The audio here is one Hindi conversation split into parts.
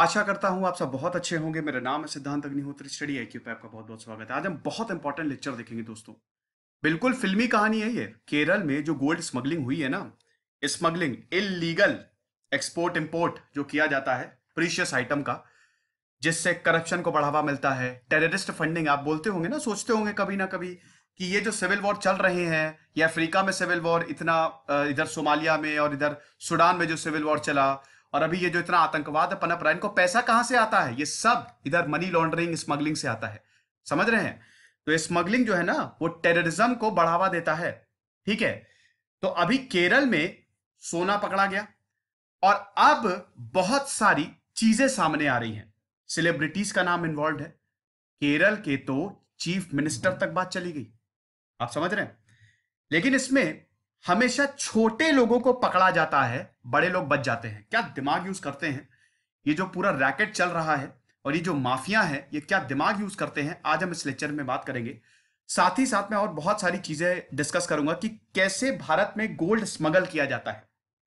आशा करता हूँ आप सब बहुत अच्छे होंगे मेरा नाम है सिद्धांत अग्निहोत्री स्टडी आई क्यू पे आपका बहुत बहुत स्वागत है आज हम बहुत इंपॉर्टेंट लेक्चर देखेंगे दोस्तों बिल्कुल फिल्मी कहानी है ये केरल में जो गोल्ड स्मगलिंग हुई है ना स्मगलिंग इलीगल एक्सपोर्ट इम्पोर्ट जो किया जाता है प्रीशियस आइटम का जिससे करप्शन को बढ़ावा मिलता है टेररिस्ट फंडिंग आप बोलते होंगे ना सोचते होंगे कभी ना कभी कि ये जो सिविल वॉर चल रहे हैं या अफ्रीका में सिविल वॉर इतना इधर सोमालिया में और इधर सूडान में जो सिविल वॉर चला और अभी ये जो इतना आतंकवाद पनप रहा है इनको पैसा कहां से आता है ये सब इधर मनी लॉन्ड्रिंग स्मगलिंग से आता है समझ रहे हैं तो स्मगलिंग जो है ना वो टेररिज्म को बढ़ावा देता है ठीक है तो अभी केरल में सोना पकड़ा गया और अब बहुत सारी चीजें सामने आ रही हैं सेलिब्रिटीज का नाम इन्वॉल्व है केरल के तो चीफ मिनिस्टर तक बात चली गई आप समझ रहे हैं लेकिन इसमें हमेशा छोटे लोगों को पकड़ा जाता है बड़े लोग बच जाते हैं क्या दिमाग यूज करते हैं ये जो पूरा रैकेट चल रहा है और ये जो माफिया है ये क्या दिमाग यूज करते हैं आज हम इस लेक्चर में बात करेंगे साथ ही साथ में और बहुत सारी चीजें डिस्कस करूंगा कि कैसे भारत में गोल्ड स्मगल किया जाता है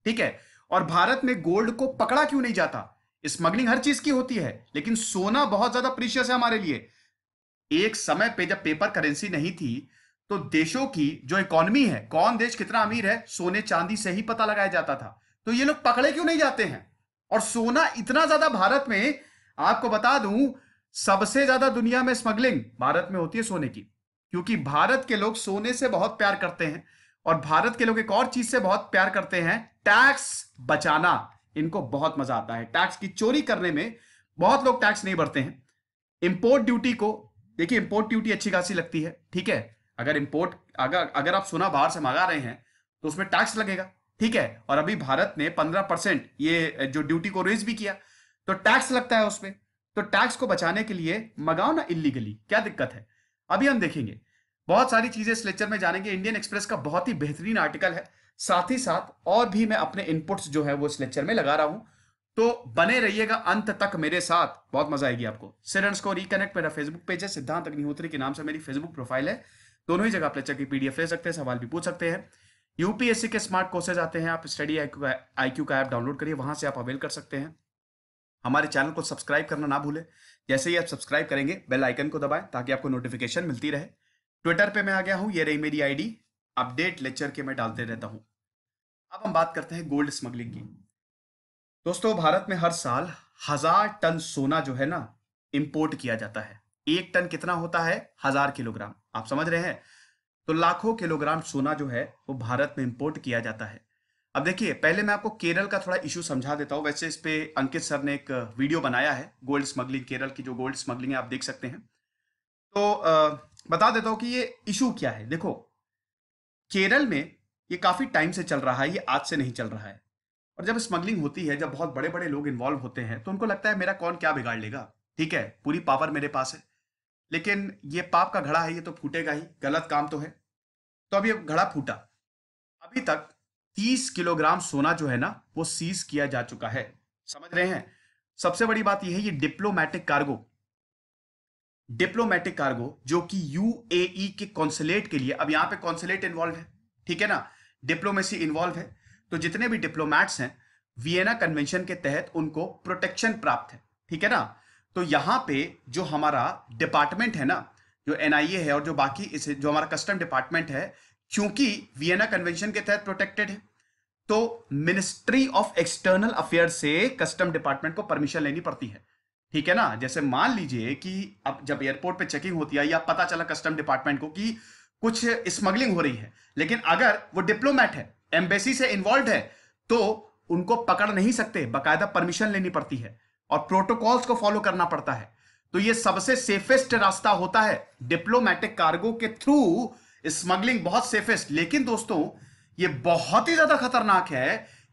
ठीक है और भारत में गोल्ड को पकड़ा क्यों नहीं जाता स्मगलिंग हर चीज की होती है लेकिन सोना बहुत ज्यादा प्रीशियस है हमारे लिए एक समय पे जब पेपर करेंसी नहीं थी तो देशों की जो इकोनॉमी है कौन देश कितना अमीर है सोने चांदी से ही पता लगाया जाता था तो ये लोग पकड़े क्यों नहीं जाते हैं और सोना इतना ज्यादा भारत में आपको बता दूं सबसे ज्यादा दुनिया में स्मगलिंग भारत में होती है सोने की क्योंकि भारत के लोग सोने से बहुत प्यार करते हैं और भारत के लोग एक और चीज से बहुत प्यार करते हैं टैक्स बचाना इनको बहुत मजा आता है टैक्स की चोरी करने में बहुत लोग टैक्स नहीं भरते हैं इंपोर्ट ड्यूटी को देखिए इंपोर्ट ड्यूटी अच्छी खासी लगती है ठीक है अगर इम्पोर्ट अगर अगर आप सोना बाहर से मंगा रहे हैं तो उसमें टैक्स लगेगा ठीक है और अभी भारत ने पंद्रह परसेंट ये जो ड्यूटी को रेज भी किया तो टैक्स लगता है उसमें तो टैक्स को बचाने के लिए मंगाओ ना इलीगली क्या दिक्कत है अभी हम देखेंगे बहुत सारी चीजें इस लेक्चर में जानेंगे इंडियन एक्सप्रेस का बहुत ही बेहतरीन आर्टिकल है साथ ही साथ और भी मैं अपने इनपुट्स जो है वो इस लेक्चर में लगा रहा हूं तो बने रहिएगा अंत तक मेरे साथ बहुत मजा आएगी आपको सिरण्स को रिकनेक्ट मेरा फेसबुक पेज है सिद्धांत अग्निहोत्री के नाम से मेरी फेसबुक प्रोफाइल है दोनों ही जगह आप लेक्चर की पीडीएफ ले सकते हैं सवाल भी पूछ सकते हैं यूपीएससी के स्मार्ट कोर्सेज आते हैं आप स्टडी आई का ऐप डाउनलोड करिए वहां से आप अवेल कर सकते हैं हमारे चैनल को सब्सक्राइब करना ना भूलें जैसे ही आप सब्सक्राइब करेंगे बेल आइकन को दबाएं ताकि आपको नोटिफिकेशन मिलती रहे ट्विटर पे मैं आ गया हूँ ये रही मेरी आईडी अपडेट लेक्चर के मैं डालते रहता हूँ अब हम बात करते हैं गोल्ड स्मगलिंग की दोस्तों भारत में हर साल हजार टन सोना जो है ना इंपोर्ट किया जाता है एक टन कितना होता है हजार किलोग्राम आप समझ रहे हैं तो लाखों किलोग्राम सोना जो है वो भारत में इंपोर्ट किया जाता है अब देखिए पहले मैं आपको केरल का थोड़ा इशू समझा देता हूं वैसे इस पे अंकित सर ने एक वीडियो बनाया है गोल्ड स्मगलिंग केरल की जो गोल्ड स्मगलिंग है आप देख सकते हैं तो आ, बता देता हूँ कि ये इशू क्या है देखो केरल में ये काफी टाइम से चल रहा है ये आज से नहीं चल रहा है और जब स्मगलिंग होती है जब बहुत बड़े बड़े लोग इन्वॉल्व होते हैं तो उनको लगता है मेरा कौन क्या बिगाड़ लेगा ठीक है पूरी पावर मेरे पास है लेकिन ये पाप का घड़ा है ये तो फूटेगा ही गलत काम तो है तो अब ये घड़ा फूटा अभी तक 30 किलोग्राम सोना जो है ना वो सीज किया जा चुका है समझ रहे हैं सबसे बड़ी बात यह है ये डिप्लोमेटिक कार्गो डिप्लोमेटिक कार्गो जो कि यूएई के कॉन्सुलेट के लिए अब यहां पे कॉन्सुलेट इन्वॉल्व है ठीक है ना डिप्लोमेसी इन्वॉल्व है तो जितने भी डिप्लोमैट्स हैं वियना कन्वेंशन के तहत उनको प्रोटेक्शन प्राप्त है ठीक है ना तो यहाँ पे जो हमारा डिपार्टमेंट है ना जो एन है और जो बाकी इसे जो हमारा कस्टम डिपार्टमेंट है क्योंकि वियना कन्वेंशन के तहत प्रोटेक्टेड है तो मिनिस्ट्री ऑफ एक्सटर्नल अफेयर से कस्टम डिपार्टमेंट को परमिशन लेनी पड़ती है ठीक है ना जैसे मान लीजिए कि अब जब एयरपोर्ट पे चेकिंग होती है या पता चला कस्टम डिपार्टमेंट को कि कुछ स्मगलिंग हो रही है लेकिन अगर वो डिप्लोमेट है एम्बेसी से इन्वॉल्व है तो उनको पकड़ नहीं सकते बकायदा परमिशन लेनी पड़ती है और प्रोटोकॉल्स को फॉलो करना पड़ता है तो ये सबसे सेफेस्ट रास्ता होता है डिप्लोमेटिक कार्गो के थ्रू स्मगलिंग बहुत सेफेस्ट लेकिन दोस्तों ये बहुत ही ज्यादा खतरनाक है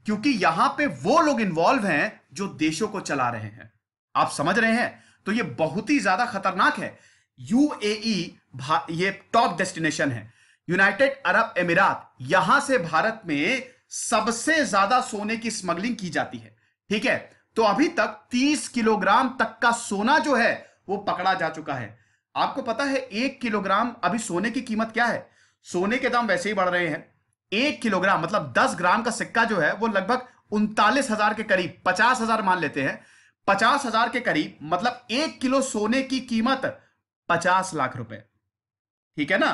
क्योंकि यहां पे वो लोग इन्वॉल्व हैं जो देशों को चला रहे हैं आप समझ रहे हैं तो ये बहुत ही ज्यादा खतरनाक है यूएई e ये टॉप डेस्टिनेशन है यूनाइटेड अरब अमीरात यहां से भारत में सबसे ज्यादा सोने की स्मगलिंग की जाती है ठीक है तो अभी तक 30 किलोग्राम तक का सोना जो है वो पकड़ा जा चुका है आपको पता है एक किलोग्राम अभी सोने की कीमत क्या है सोने के दाम वैसे ही बढ़ रहे हैं एक किलोग्राम मतलब दस ग्राम का सिक्का जो है वो लगभग उनतालीस हजार के करीब पचास हजार मान लेते हैं पचास हजार के करीब मतलब एक किलो सोने की कीमत पचास लाख रुपए ठीक है ना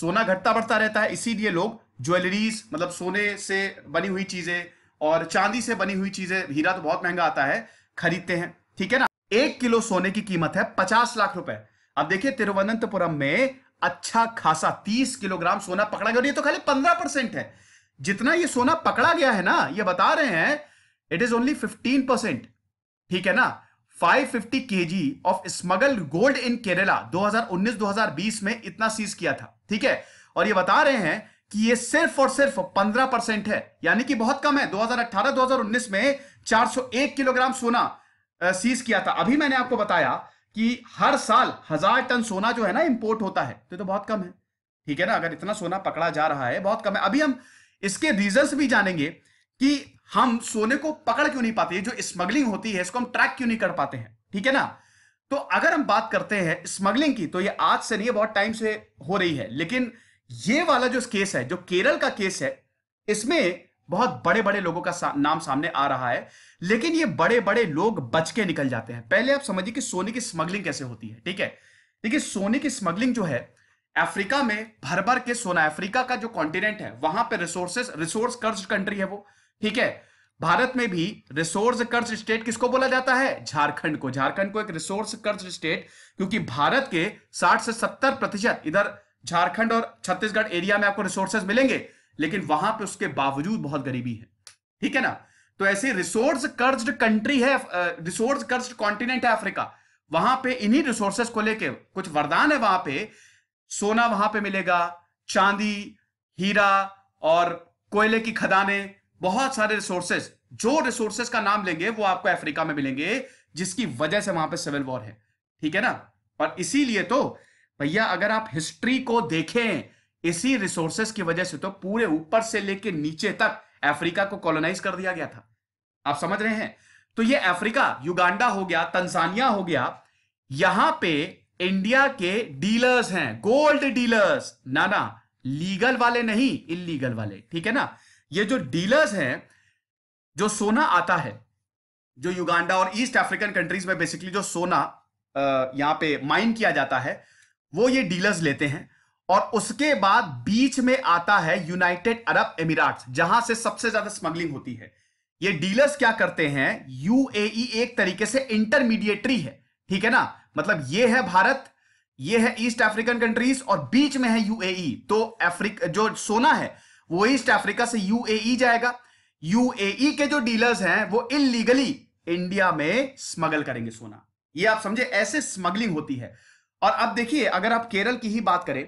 सोना घटता बढ़ता रहता है इसीलिए लोग ज्वेलरीज मतलब सोने से बनी हुई चीजें और चांदी से बनी हुई चीजें हीरा तो बहुत महंगा आता है खरीदते हैं ठीक है ना एक किलो सोने की कीमत है पचास लाख रुपए अब देखिए तिरुवनंतपुरम में अच्छा खासा तीस किलोग्राम सोना पकड़ा गया और ये तो खाली पंद्रह परसेंट है जितना ये सोना पकड़ा गया है ना ये बता रहे हैं it is only fifteen percent ठीक है ना 550 G of smuggle gold in Kerala 2019-2020 में इतना सीज किया था ठीक है और ये बता रहे हैं कि ये सिर्फ और सिर्फ 15 परसेंट है यानी कि बहुत कम है 2018-2019 में 401 किलोग्राम सोना सीज किया था अभी मैंने आपको बताया कि हर साल हजार टन सोना जो है ना इंपोर्ट होता है तो, तो बहुत कम है ठीक है ना अगर इतना सोना पकड़ा जा रहा है बहुत कम है अभी हम इसके रीजन भी जानेंगे कि हम सोने को पकड़ क्यों नहीं पाते जो स्मगलिंग होती है इसको हम ट्रैक क्यों नहीं कर पाते हैं ठीक है ना तो अगर हम बात करते हैं स्मगलिंग की तो ये आज से नहीं बहुत टाइम से हो रही है लेकिन ये वाला जो केस है जो केरल का केस है इसमें बहुत बड़े बड़े लोगों का सा, नाम सामने आ रहा है लेकिन ये बड़े बड़े लोग बच के निकल जाते हैं पहले आप समझिए कि सोने की स्मगलिंग कैसे होती है ठीक है देखिए सोने की स्मगलिंग जो है अफ्रीका में भर भर के सोना अफ्रीका का जो कॉन्टिनेंट है वहां पर रिसोर्सेस रिसोर्स कर्ज कंट्री है वो ठीक है भारत में भी रिसोर्स कर्ज स्टेट किसको बोला जाता है झारखंड को झारखंड को एक रिसोर्स कर्ज स्टेट क्योंकि भारत के 60 से 70 प्रतिशत इधर झारखंड और छत्तीसगढ़ एरिया में आपको रिसोर्सेज मिलेंगे लेकिन वहां पे उसके बावजूद बहुत गरीबी है ठीक है ना तो ऐसी रिसोर्स कर्ज कंट्री है रिसोर्स कर्ज कॉन्टिनेंट है अफ्रीका वहां पे इन्हीं रिसोर्सेस को लेके कुछ वरदान है वहां पे सोना वहां पे मिलेगा चांदी हीरा और कोयले की खदाने बहुत सारे रिसोर्सेस जो रिसोर्सेस का नाम लेंगे वो आपको अफ्रीका में मिलेंगे जिसकी वजह से वहां पे सिविल वॉर है ठीक है ना और इसीलिए तो भैया अगर आप हिस्ट्री को देखें इसी रिसोर्सेस की वजह से तो पूरे ऊपर से लेके नीचे तक अफ्रीका को कॉलोनाइज कर दिया गया था आप समझ रहे हैं तो ये अफ्रीका युगांडा हो गया तंजानिया हो गया यहां पे इंडिया के डीलर्स हैं गोल्ड डीलर्स ना ना लीगल वाले नहीं इलीगल वाले ठीक है ना ये जो डीलर्स हैं जो सोना आता है जो युगांडा और ईस्ट अफ्रीकन कंट्रीज में बेसिकली जो सोना यहां पे माइन किया जाता है वो ये डीलर्स लेते हैं और उसके बाद बीच में आता है यूनाइटेड अरब एमिराट्स जहां से सबसे ज्यादा स्मगलिंग होती है ये डीलर्स क्या करते हैं यूएई e एक तरीके से इंटरमीडिएटरी है ठीक है ना मतलब ये है भारत ये है ईस्ट अफ्रीकन कंट्रीज और बीच में है यूएई e। तो अफ्रीका जो सोना है वो ईस्ट अफ्रीका से यूएई e जाएगा यूएई के जो डीलर्स हैं वो इलीगली इंडिया में स्मगल करेंगे सोना ये आप समझे ऐसे स्मगलिंग होती है और अब देखिए अगर आप केरल की ही बात करें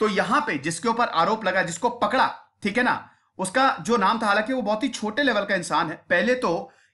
तो यहां पे जिसके ऊपर आरोप लगा जिसको पकड़ा ठीक है ना उसका जो नाम था हालांकि वो बहुत ही छोटे लेवल का इंसान है पहले तो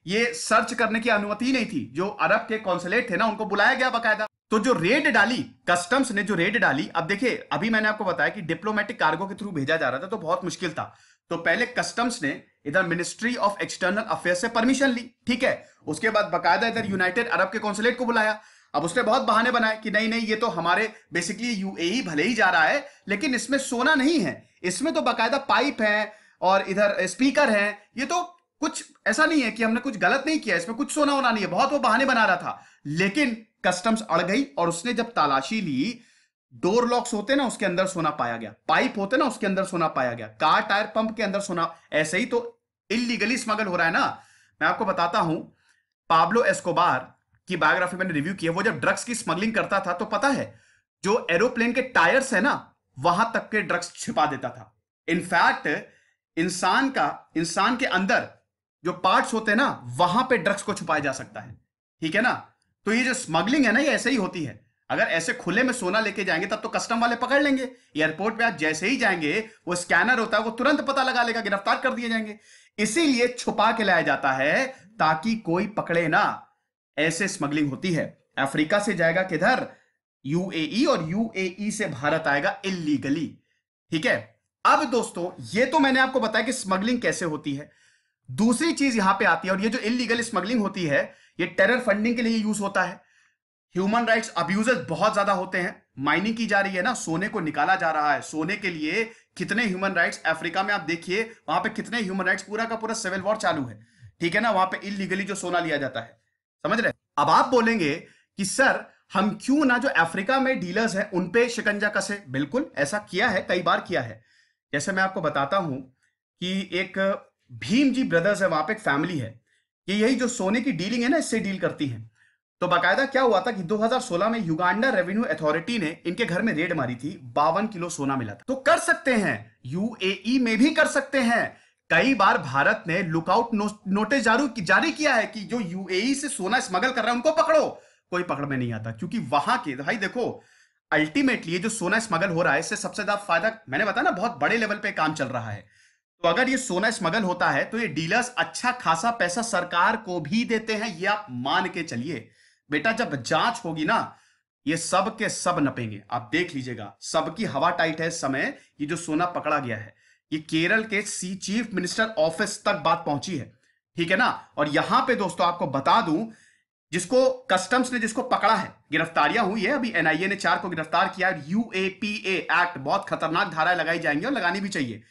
ये सर्च करने की अनुमति नहीं थी जो अरब के कॉन्सुलेट थे ना उनको बुलाया गया बाकायदा तो जो रेड डाली कस्टम्स ने जो रेड डाली अब देखिए अभी मैंने आपको बताया कि डिप्लोमेटिक कार्गो के थ्रू भेजा जा रहा था तो बहुत मुश्किल था तो पहले कस्टम्स ने इधर मिनिस्ट्री ऑफ एक्सटर्नल अफेयर से परमिशन ली ठीक है उसके बाद बाकायदा इधर यूनाइटेड अरब के कॉन्सुलेट को बुलाया अब उसने बहुत बहाने बनाए कि नहीं नहीं ये तो हमारे बेसिकली यूएई e भले ही जा रहा है लेकिन इसमें सोना नहीं है इसमें तो बकायदा पाइप है और इधर स्पीकर है ये तो कुछ ऐसा नहीं है कि हमने कुछ गलत नहीं किया इसमें कुछ सोना होना नहीं है बहुत वो बहाने बना रहा था लेकिन कस्टम्स अड़ गई और उसने जब तलाशी ली डोर लॉक्स होते ना उसके अंदर सोना पाया गया पाइप होते ना उसके अंदर सोना पाया गया कार टायर पंप के अंदर सोना ऐसे ही तो इलीगली स्मगल हो रहा है ना मैं आपको बताता हूं पाब्लो एस्कोबार की बायोग्राफी मैंने रिव्यू किया वो जब ड्रग्स की स्मगलिंग करता था तो पता है जो एरोप्लेन के टायर्स है ना वहां तक के ड्रग्स छिपा देता था इनफैक्ट इंसान का इंसान के अंदर जो पार्ट्स होते हैं ना वहां पे ड्रग्स को छुपाया जा सकता है ठीक है ना तो ये जो स्मगलिंग है ना ये ऐसे ही होती है अगर ऐसे खुले में सोना लेके जाएंगे तब तो कस्टम वाले पकड़ लेंगे एयरपोर्ट पे आप जैसे ही जाएंगे वो स्कैनर होता है वो तुरंत पता लगा लेगा गिरफ्तार कर दिए जाएंगे इसीलिए छुपा के लाया जाता है ताकि कोई पकड़े ना ऐसे स्मगलिंग होती है अफ्रीका से जाएगा किधर यूएई e और यूएई e से भारत आएगा इलीगली ठीक है अब दोस्तों ये तो मैंने आपको बताया कि स्मगलिंग कैसे होती है दूसरी चीज यहां पे आती है और ये जो इलीगल स्मगलिंग होती है ये टेरर फंडिंग के लिए यूज होता है ह्यूमन राइट्स अब्यूज बहुत ज्यादा होते हैं माइनिंग की जा रही है ना सोने को निकाला जा रहा है सोने के लिए कितने ह्यूमन राइट्स अफ्रीका में आप देखिए वहां पे कितने ह्यूमन राइट्स पूरा का पूरा सिविल वॉर चालू है ठीक है ना वहां पे इलीगली जो सोना लिया जाता है समझ रहे अब आप बोलेंगे कि सर हम क्यों ना जो अफ्रीका में डीलर्स हैं उन पे शिकंजा कसे बिल्कुल ऐसा किया है कई बार किया है जैसे मैं आपको बताता हूं कि एक भीम जी ब्रदर्स है वहां पे एक फैमिली है ये यही जो सोने की डीलिंग है ना इससे डील करती है तो बाकायदा क्या हुआ था कि 2016 में युगांडा रेवेन्यू अथॉरिटी ने इनके घर में रेड मारी थी बावन किलो सोना मिला था तो कर सकते हैं यूएई में भी कर सकते हैं कई बार भारत ने लुकआउट नो, नोटिस जारी जारी किया है कि जो यूएई e से सोना स्मगल कर रहा है उनको पकड़ो कोई पकड़ में नहीं आता क्योंकि वहां के भाई देखो अल्टीमेटली जो सोना स्मगल हो रहा है इससे सबसे ज्यादा फायदा मैंने बताया ना बहुत बड़े लेवल पे काम चल रहा है तो अगर ये सोना स्मगल होता है तो ये डीलर्स अच्छा खासा पैसा सरकार को भी देते हैं ये आप मान के चलिए बेटा जब जांच होगी ना ये सब के सब नपेंगे आप देख लीजिएगा सबकी हवा टाइट है समय ये जो सोना पकड़ा गया है ये केरल के सी चीफ मिनिस्टर ऑफिस तक बात पहुंची है ठीक है ना और यहां पे दोस्तों आपको बता दूं जिसको कस्टम्स ने जिसको पकड़ा है गिरफ्तारियां हुई है अभी एनआईए ने चार को गिरफ्तार किया यूएपीए एक्ट बहुत खतरनाक धाराएं लगाई जाएंगी और लगानी भी चाहिए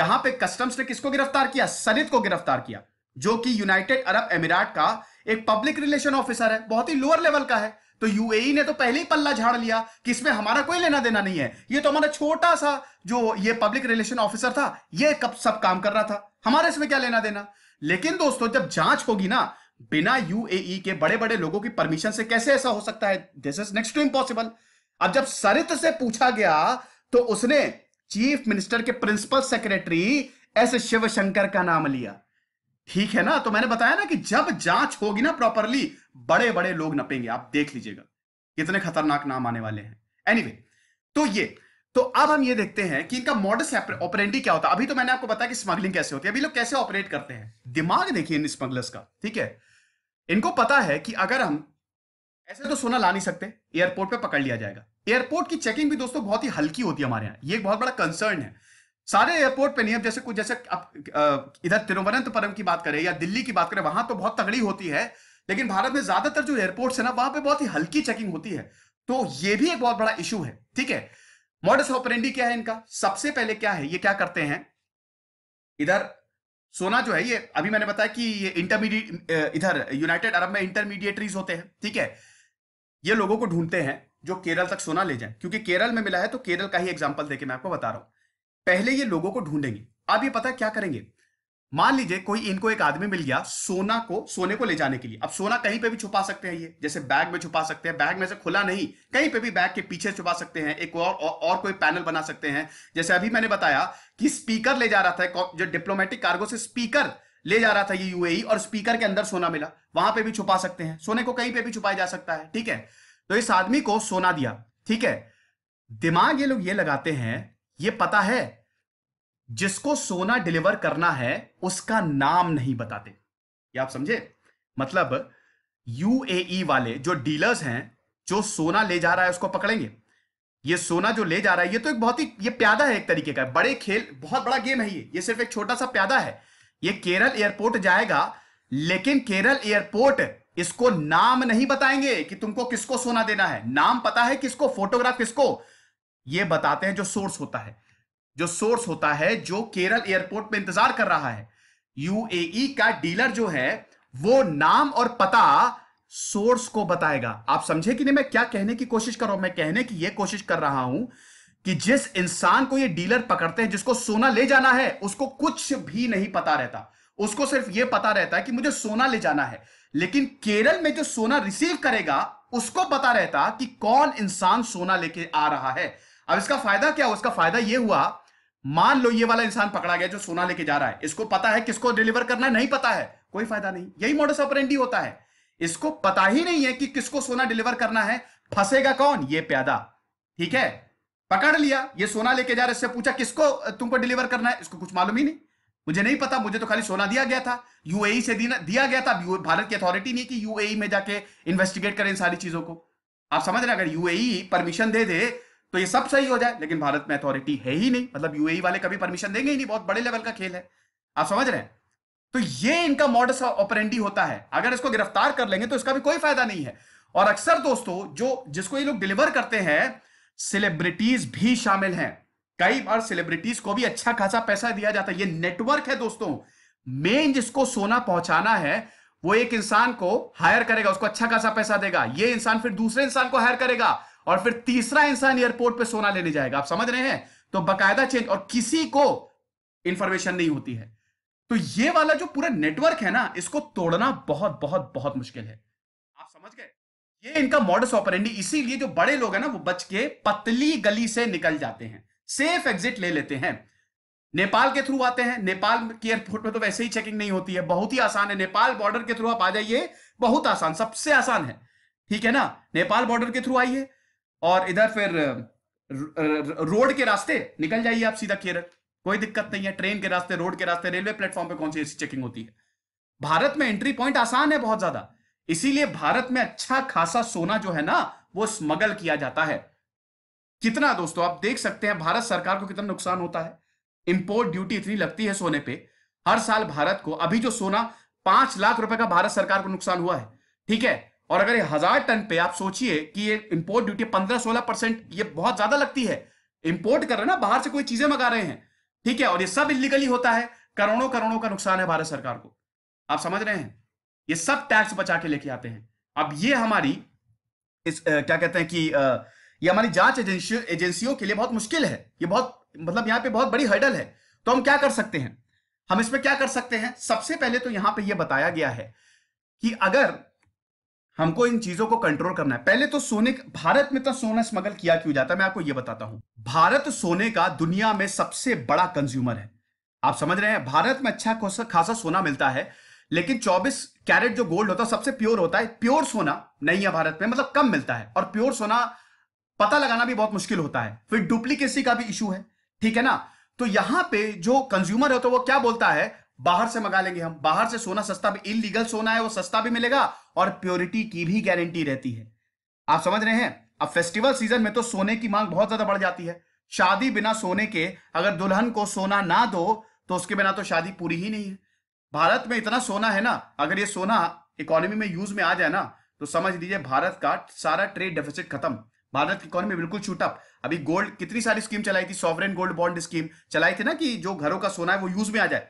यहां पे कस्टम्स ने किसको गिरफ्तार किया सरित को गिरफ्तार किया जो कि यूनाइटेड अरब एमिरात का एक पब्लिक रिलेशन ऑफिसर है बहुत ही लोअर लेवल का है तो यूएई e ने तो पहले ही पल्ला झाड़ लिया कि इसमें हमारा कोई लेना देना नहीं है ये तो हमारा छोटा सा जो ये पब्लिक रिलेशन ऑफिसर था ये कब सब काम कर रहा था हमारे इसमें क्या लेना देना लेकिन दोस्तों जब जांच होगी ना बिना यूएई e के बड़े बड़े लोगों की परमिशन से कैसे ऐसा हो सकता है this is next to impossible अब जब सरित से पूछा गया तो उसने चीफ मिनिस्टर के प्रिंसिपल सेक्रेटरी एस शिवशंकर का नाम लिया ठीक है ना तो मैंने बताया ना कि जब जांच होगी ना प्रॉपरली बड़े बड़े लोग नपेंगे आप देख लीजिएगा कितने खतरनाक नाम आने वाले हैं एनीवे anyway, तो ये तो अब हम ये देखते हैं कि इनका मॉडस ऑपरेंडी क्या होता है अभी तो मैंने आपको बताया कि स्मगलिंग कैसे होती है अभी लोग कैसे ऑपरेट करते हैं दिमाग देखिए इन स्मगलर्स का ठीक है इनको पता है कि अगर हम ऐसे तो सोना ला नहीं सकते एयरपोर्ट पे पकड़ लिया जाएगा एयरपोर्ट की चेकिंग भी दोस्तों बहुत ही हल्की होती है हमारे यहाँ ये एक बहुत बड़ा कंसर्न है सारे एयरपोर्ट पे नहीं अब जैसे कुछ जैसे इधर तिरुवनंतपुरम की बात करें या दिल्ली की बात करें वहां तो बहुत तगड़ी होती है लेकिन भारत में ज्यादातर जो एयरपोर्ट्स है ना वहां पे बहुत ही हल्की चेकिंग होती है तो ये भी एक बहुत बड़ा इशू है ठीक है मॉडर्स ऑपरेंडी क्या है इनका सबसे पहले क्या है ये क्या करते हैं इधर सोना जो है ये अभी मैंने बताया कि ये इंटरमीडिएट इधर यूनाइटेड अरब में इंटरमीडिएटरीज होते हैं ठीक है ये लोगों को ढूंढते हैं जो केरल तक सोना ले जाए क्योंकि केरल में मिला है तो केरल का ही एग्जाम्पल देके मैं आपको बता रहा हूं पहले ये लोगों को ढूंढेंगे अब ये पता क्या करेंगे मान लीजिए कोई इनको एक आदमी मिल गया सोना को सोने को ले जाने के लिए अब सोना कहीं पे भी छुपा सकते हैं ये जैसे बैग में छुपा सकते हैं बैग में से खुला नहीं कहीं पे भी बैग के पीछे छुपा सकते हैं एक और और, और कोई पैनल बना सकते हैं जैसे अभी मैंने बताया कि स्पीकर ले जा रहा था जो डिप्लोमेटिक कार्गो से स्पीकर ले जा रहा था ये यूए e, और स्पीकर के अंदर सोना मिला वहां पर भी छुपा सकते हैं सोने को कहीं पर भी छुपाया जा सकता है ठीक है तो इस आदमी को सोना दिया ठीक है दिमाग ये लोग ये लगाते हैं ये पता है जिसको सोना डिलीवर करना है उसका नाम नहीं बताते ये आप समझे मतलब यूएई e वाले जो डीलर्स हैं जो सोना ले जा रहा है उसको पकड़ेंगे ये सोना जो ले जा रहा है ये तो एक बहुत ही ये प्यादा है एक तरीके का बड़े खेल बहुत बड़ा गेम है ये ये सिर्फ एक छोटा सा प्यादा है ये केरल एयरपोर्ट जाएगा लेकिन केरल एयरपोर्ट इसको नाम नहीं बताएंगे कि तुमको किसको सोना देना है नाम पता है किसको फोटोग्राफ किसको ये बताते हैं जो सोर्स होता है जो सोर्स होता है जो केरल एयरपोर्ट पे इंतजार कर रहा है यूएई e का डीलर जो है वो नाम और पता सोर्स को बताएगा आप समझे कि नहीं मैं क्या कहने की कोशिश कर रहा हूं मैं कहने की यह कोशिश कर रहा हूं कि जिस इंसान को ये डीलर पकड़ते हैं जिसको सोना ले जाना है उसको कुछ भी नहीं पता रहता उसको सिर्फ यह पता रहता है कि मुझे सोना ले जाना है लेकिन केरल में जो सोना रिसीव करेगा उसको पता रहता कि कौन इंसान सोना लेके आ रहा है अब इसका फायदा क्या हुआ इसका फायदा यह हुआ मान लो ये वाला इंसान पकड़ा गया जो सोना लेके जा रहा है इसको पता है किसको डिलीवर करना है नहीं पता है कोई फायदा नहीं यही मोडस ऑपरेंडी होता है इसको पता ही नहीं है कि किसको सोना डिलीवर करना है फंसेगा कौन ये प्यादा ठीक है पकड़ लिया ये सोना लेके जा रहा इससे पूछा किसको तुमको डिलीवर करना है इसको कुछ मालूम ही नहीं मुझे नहीं पता मुझे तो खाली सोना दिया गया था यूएई से दिया गया था भारत की अथॉरिटी नहीं कि यूएई में जाके इन्वेस्टिगेट करें सारी चीजों को आप समझ रहे अगर यूएई परमिशन दे दे तो ये सब सही हो जाए लेकिन भारत में अथॉरिटी है ही नहीं मतलब यूएई e वाले कभी परमिशन देंगे ही नहीं बहुत बड़े लेवल का खेल है आप समझ रहे हैं तो ये इनका मॉडस ऑपरेंडी होता है अगर इसको गिरफ्तार कर लेंगे तो इसका भी कोई फायदा नहीं है और अक्सर दोस्तों जो जिसको ये लोग डिलीवर करते हैं सेलिब्रिटीज भी शामिल हैं कई बार सेलिब्रिटीज को भी अच्छा खासा पैसा दिया जाता है ये नेटवर्क है दोस्तों मेन जिसको सोना पहुंचाना है वो एक इंसान को हायर करेगा उसको अच्छा खासा पैसा देगा ये इंसान फिर दूसरे इंसान को हायर करेगा और फिर तीसरा इंसान एयरपोर्ट पे सोना लेने जाएगा आप समझ रहे हैं तो बकायदा चेंज और किसी को इंफॉर्मेशन नहीं होती है तो ये वाला जो पूरा नेटवर्क है ना इसको तोड़ना बहुत बहुत बहुत मुश्किल है आप समझ गए ये इनका मॉडस ऑपरेंडी इसीलिए जो बड़े लोग हैं ना वो बच के पतली गली से निकल जाते हैं सेफ एग्जिट ले लेते हैं नेपाल के थ्रू आते हैं नेपाल के एयरपोर्ट में तो वैसे ही चेकिंग नहीं होती है बहुत ही आसान है नेपाल बॉर्डर के थ्रू आप आ जाइए बहुत आसान सबसे आसान है ठीक है ना नेपाल बॉर्डर के थ्रू आइए और इधर फिर रोड के रास्ते निकल जाइए आप सीधा केरल कोई दिक्कत नहीं है ट्रेन के रास्ते रोड के रास्ते रेलवे प्लेटफॉर्म पे कौन सी ऐसी चेकिंग होती है भारत में एंट्री पॉइंट आसान है बहुत ज्यादा इसीलिए भारत में अच्छा खासा सोना जो है ना वो स्मगल किया जाता है कितना दोस्तों आप देख सकते हैं भारत सरकार को कितना नुकसान होता है इंपोर्ट ड्यूटी इतनी लगती है सोने पे हर साल भारत को अभी जो सोना पांच लाख रुपए का भारत सरकार को नुकसान हुआ है ठीक है और अगर ये हजार टन पे आप सोचिए कि ये इंपोर्ट ड्यूटी पंद्रह सोलह परसेंट ये बहुत ज्यादा लगती है इंपोर्ट कर रहे हैं ना बाहर से कोई चीजें मंगा रहे हैं ठीक है और ये सब इलीगली होता है करोड़ों करोड़ों का नुकसान है भारत सरकार को आप समझ रहे हैं ये सब टैक्स बचा के लेके आते हैं अब ये हमारी इस आ, क्या कहते हैं कि आ, ये हमारी जांच एजेंसियों एजेंसियों के लिए बहुत मुश्किल है ये बहुत मतलब यहाँ पे बहुत बड़ी हर्डल है तो हम क्या कर सकते हैं हम इसमें क्या कर सकते हैं सबसे पहले तो यहाँ पे ये बताया गया है कि अगर हमको इन चीजों को कंट्रोल करना है पहले तो सोने भारत में तो सोना स्मगल किया क्यों जाता है मैं आपको यह बताता हूं भारत सोने का दुनिया में सबसे बड़ा कंज्यूमर है आप समझ रहे हैं भारत में अच्छा खासा सोना मिलता है लेकिन 24 कैरेट जो गोल्ड होता है सबसे प्योर होता है प्योर सोना नहीं है भारत में मतलब कम मिलता है और प्योर सोना पता लगाना भी बहुत मुश्किल होता है फिर डुप्लीकेसी का भी इशू है ठीक है ना तो यहां पे जो कंज्यूमर होता है तो वो क्या बोलता है बाहर से मंगा लेंगे हम बाहर से सोना सस्ता भी इलीगल सोना है वो सस्ता भी मिलेगा और प्योरिटी की भी गारंटी रहती है आप समझ रहे हैं अब फेस्टिवल सीजन में तो सोने की मांग बहुत ज्यादा बढ़ जाती है शादी बिना सोने के अगर दुल्हन को सोना ना दो तो उसके बिना तो शादी पूरी ही नहीं है भारत में इतना सोना है ना अगर ये सोना इकोनॉमी में यूज में आ जाए ना तो समझ लीजिए भारत का सारा ट्रेड डेफिसिट खत्म भारत की इकोनॉमी बिल्कुल छूटअप अभी गोल्ड कितनी सारी स्कीम चलाई थी सॉवरेन गोल्ड बॉन्ड स्कीम चलाई थी ना कि जो घरों का सोना है वो यूज में आ जाए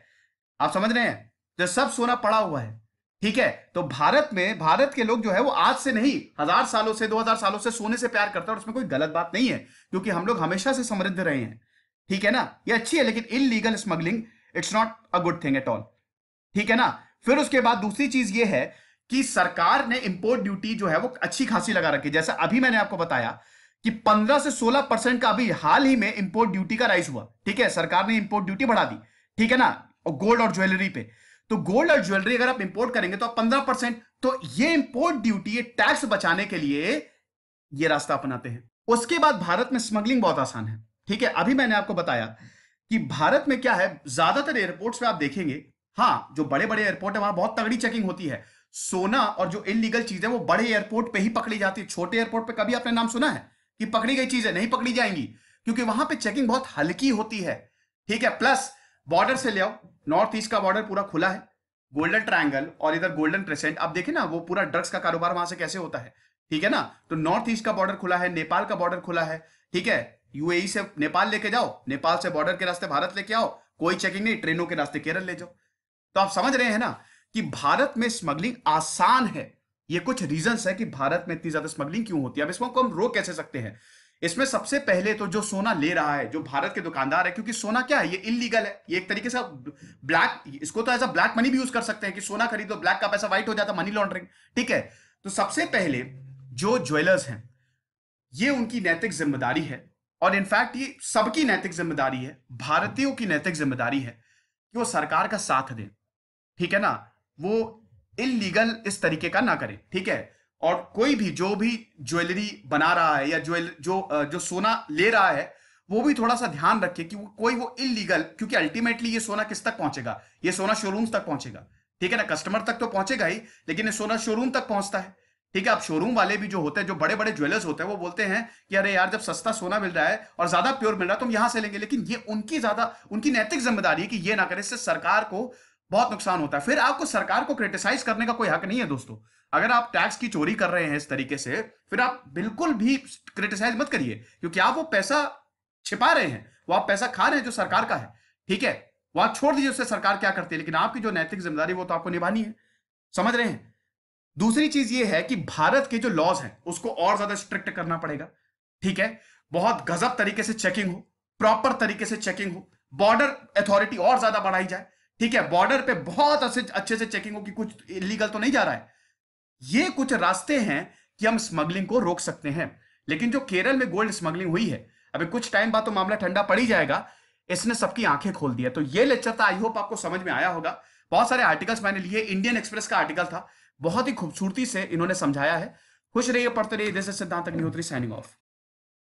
आप समझ रहे हैं जो सब सोना पड़ा हुआ है ठीक है तो भारत में भारत के लोग जो है वो आज से नहीं हजार सालों से दो हजार सालों से सोने से प्यार करता है और उसमें कोई गलत बात नहीं है क्योंकि हम लोग हमेशा से समृद्ध रहे हैं ठीक है ना ये अच्छी है लेकिन illegal smuggling it's not a good thing at all ठीक है ना फिर उसके बाद दूसरी चीज ये है कि सरकार ने इंपोर्ट ड्यूटी जो है वो अच्छी खासी लगा रखी जैसा अभी मैंने आपको बताया कि 15 से 16 परसेंट का अभी हाल ही में इंपोर्ट ड्यूटी का राइस हुआ ठीक है सरकार ने इंपोर्ट ड्यूटी बढ़ा दी ठीक है ना और गोल्ड और ज्वेलरी पे तो गोल्ड और ज्वेलरी अगर आप इंपोर्ट करेंगे तो आप पंद्रह परसेंट तो ये इंपोर्ट ड्यूटी ये टैक्स बचाने के लिए ये रास्ता अपनाते हैं उसके बाद भारत में स्मगलिंग बहुत आसान है ठीक है अभी मैंने आपको बताया कि भारत में क्या है ज्यादातर एयरपोर्ट्स में आप देखेंगे हाँ जो बड़े बड़े एयरपोर्ट है वहां बहुत तगड़ी चेकिंग होती है सोना और जो इनलीगल चीज है वो बड़े एयरपोर्ट पे ही पकड़ी जाती है छोटे एयरपोर्ट पे कभी आपने नाम सुना है कि पकड़ी गई चीजें नहीं पकड़ी जाएंगी क्योंकि वहां पे चेकिंग बहुत हल्की होती है ठीक है प्लस बॉर्डर से ले आओ नॉर्थ ईस्ट का बॉर्डर पूरा खुला है गोल्डन ट्रायंगल और इधर गोल्डन क्रेसेंट आप देखें ना वो पूरा ड्रग्स का कारोबार वहां से कैसे होता है ठीक है ना तो नॉर्थ ईस्ट का बॉर्डर खुला है नेपाल का बॉर्डर खुला है ठीक है यूएई e से नेपाल लेके जाओ नेपाल से बॉर्डर के रास्ते भारत लेके आओ कोई चेकिंग नहीं ट्रेनों के रास्ते केरल ले जाओ तो आप समझ रहे हैं ना कि भारत में स्मगलिंग आसान है ये कुछ रीजन है कि भारत में इतनी ज्यादा स्मगलिंग क्यों होती है अब इसमें हम रोक कैसे सकते हैं इसमें सबसे पहले तो जो सोना ले रहा है जो भारत के दुकानदार है क्योंकि सोना क्या है ये इलीगल है ये एक तरीके से ब्लैक इसको तो एज अ ब्लैक मनी भी यूज कर सकते हैं कि सोना खरीदो ब्लैक का पैसा व्हाइट हो जाता मनी लॉन्ड्रिंग ठीक है तो सबसे पहले जो ज्वेलर्स हैं ये उनकी नैतिक जिम्मेदारी है और इनफैक्ट ये सबकी नैतिक जिम्मेदारी है भारतीयों की नैतिक जिम्मेदारी है कि वो सरकार का साथ दें ठीक है ना वो इलीगल इस तरीके का ना करें ठीक है और कोई भी जो भी ज्वेलरी बना रहा है या ज्वेल जो जो सोना ले रहा है वो भी थोड़ा सा ध्यान रखे कि वो कोई वो इलीगल क्योंकि अल्टीमेटली ये सोना किस तक पहुंचेगा ये सोना शोरूम तक पहुंचेगा ठीक है ना कस्टमर तक तो पहुंचेगा ही लेकिन ये सोना शोरूम तक पहुंचता है ठीक है आप शोरूम वाले भी जो होते हैं जो बड़े बड़े ज्वेलर्स होते हैं वो बोलते हैं कि अरे यार जब सस्ता सोना मिल रहा है और ज्यादा प्योर मिल रहा है तो हम यहां से लेंगे लेकिन ये उनकी ज्यादा उनकी नैतिक जिम्मेदारी है कि ये ना करें इससे सरकार को बहुत नुकसान होता है फिर आपको सरकार को क्रिटिसाइज करने का कोई हक नहीं है दोस्तों अगर आप टैक्स की चोरी कर रहे हैं इस तरीके से फिर आप बिल्कुल भी क्रिटिसाइज मत करिए क्योंकि आप वो पैसा छिपा रहे हैं वो आप पैसा खा रहे हैं जो सरकार का है ठीक है वो आप छोड़ दीजिए उससे सरकार क्या करती है लेकिन आपकी जो नैतिक जिम्मेदारी वो तो आपको निभानी है समझ रहे हैं दूसरी चीज ये है कि भारत के जो लॉज हैं उसको और ज्यादा स्ट्रिक्ट करना पड़ेगा ठीक है बहुत गजब तरीके से चेकिंग हो प्रॉपर तरीके से चेकिंग हो बॉर्डर अथॉरिटी और ज्यादा बढ़ाई जाए ठीक है बॉर्डर पे बहुत अच्छे से चेकिंग हो कि कुछ इलीगल तो नहीं जा रहा है ये कुछ रास्ते हैं कि हम स्मगलिंग को रोक सकते हैं लेकिन जो केरल में गोल्ड स्मगलिंग हुई है अभी कुछ टाइम बाद तो मामला ठंडा पड़ ही जाएगा इसने सबकी आंखें खोल दिया तो ये लेक्चर था आई होप आपको समझ में आया होगा बहुत सारे आर्टिकल्स मैंने लिए इंडियन एक्सप्रेस का आर्टिकल था बहुत ही खूबसूरती से इन्होंने समझाया है खुश रहिए पढ़ते रहिए सिद्धांत अग्निहोत्री साइनिंग ऑफ